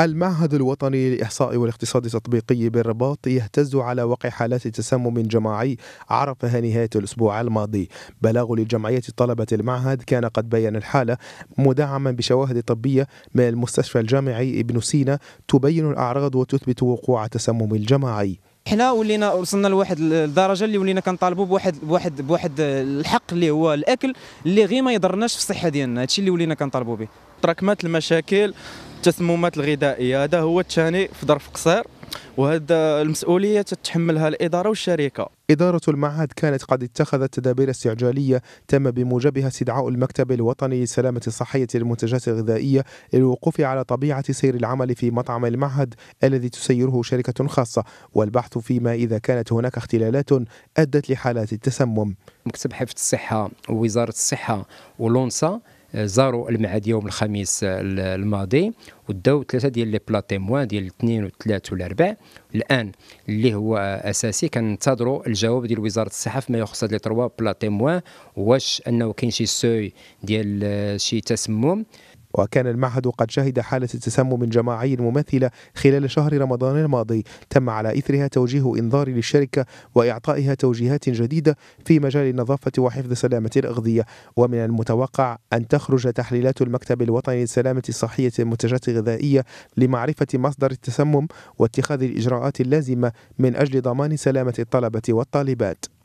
المعهد الوطني للإحصاء والاقتصاد التطبيقي بالرباط يهتز على وقع حالات تسمم جماعي عرفها نهاية الأسبوع الماضي بلاغ لجمعية طلبة المعهد كان قد بيّن الحالة مدعما بشواهد طبية من المستشفى الجامعي ابن سينا تبين الأعراض وتثبت وقوع تسمم الجماعي حنا ولينا وصلنا لواحد الدرجه اللي ولينا كنطالبوا بواحد بواحد بواحد الحق اللي هو الاكل اللي غير ما يضرناش في الصحه ديالنا هادشي اللي ولينا كنطالبوا به تراكمات المشاكل التسممات الغذائيه هذا هو الثاني في ظرف قصير وهذا المسؤوليه تتحملها الاداره والشركه إدارة المعهد كانت قد اتخذت تدابير استعجالية تم بموجبها استدعاء المكتب الوطني للسلامة الصحية للمنتجات الغذائية للوقوف على طبيعة سير العمل في مطعم المعهد الذي تسيره شركة خاصة والبحث فيما إذا كانت هناك اختلالات أدت لحالات التسمم مكتب حفظ الصحة ووزارة الصحة ولونسا زاروا المعهد يوم الخميس آه، الماضي وداو ثلاثه ديال لي بلا تيموان ديال الاثنين والثلاث والاربع الان اللي هو اساسي كننتظروا الجواب ديال وزاره الصحه فيما يخص هاد لي تروا بلاتيموان واش انه كاين شي سوي ديال آه، شي تسمم وكان المعهد قد شهد حالة تسمم جماعي مماثلة خلال شهر رمضان الماضي تم على إثرها توجيه إنذار للشركة وإعطائها توجيهات جديدة في مجال النظافة وحفظ سلامة الأغذية ومن المتوقع أن تخرج تحليلات المكتب الوطني للسلامة الصحية للمنتجات الغذائية لمعرفة مصدر التسمم واتخاذ الإجراءات اللازمة من أجل ضمان سلامة الطلبة والطالبات